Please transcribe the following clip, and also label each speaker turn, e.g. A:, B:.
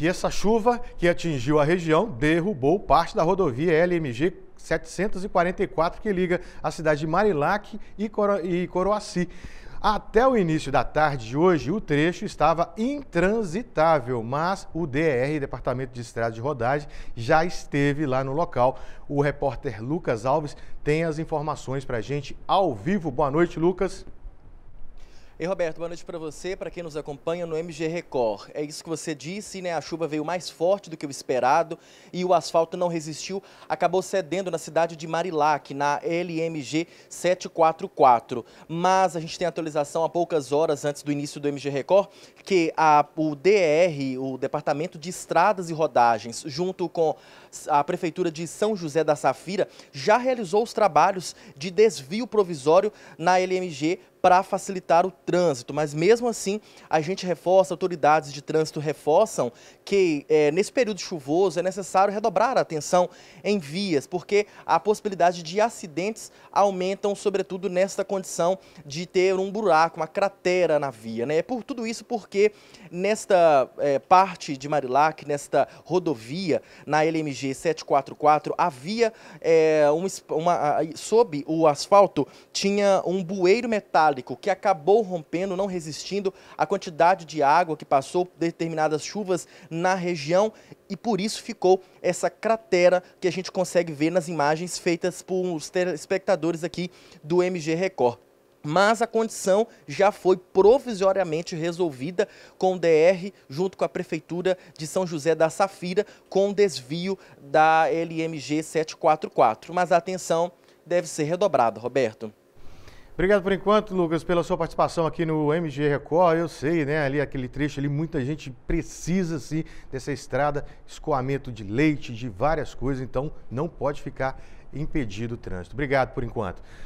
A: E essa chuva que atingiu a região derrubou parte da rodovia LMG 744 que liga a cidade de Marilac e, Coro e Coroaci. Até o início da tarde de hoje, o trecho estava intransitável, mas o DR, Departamento de Estrada de Rodagem, já esteve lá no local. O repórter Lucas Alves tem as informações para a gente ao vivo. Boa noite, Lucas.
B: E Roberto, boa noite para você, para quem nos acompanha no MG Record. É isso que você disse, né? A chuva veio mais forte do que o esperado e o asfalto não resistiu, acabou cedendo na cidade de Marilac, na LMG 744. Mas a gente tem atualização há poucas horas antes do início do MG Record que a, o DR, o Departamento de Estradas e Rodagens, junto com a Prefeitura de São José da Safira, já realizou os trabalhos de desvio provisório na LMG para facilitar o trânsito, mas mesmo assim a gente reforça, autoridades de trânsito reforçam que é, nesse período chuvoso é necessário redobrar a atenção em vias, porque a possibilidade de acidentes aumentam, sobretudo nesta condição de ter um buraco, uma cratera na via. Né? É por tudo isso, porque nesta é, parte de Marilac, nesta rodovia, na LMG 744, havia é, uma, sob o asfalto tinha um bueiro metálico metálico que acabou rompendo, não resistindo à quantidade de água que passou determinadas chuvas na região e por isso ficou essa cratera que a gente consegue ver nas imagens feitas por os telespectadores aqui do MG Record mas a condição já foi provisoriamente resolvida com o DR, junto com a Prefeitura de São José da Safira, com desvio da LMG 744. Mas a atenção deve ser redobrada, Roberto. Obrigado por enquanto, Lucas, pela sua
A: participação aqui no MG Record. Eu sei, né, ali aquele trecho ali, muita gente precisa sim dessa estrada, escoamento de leite, de várias coisas, então não pode ficar impedido o trânsito. Obrigado por enquanto.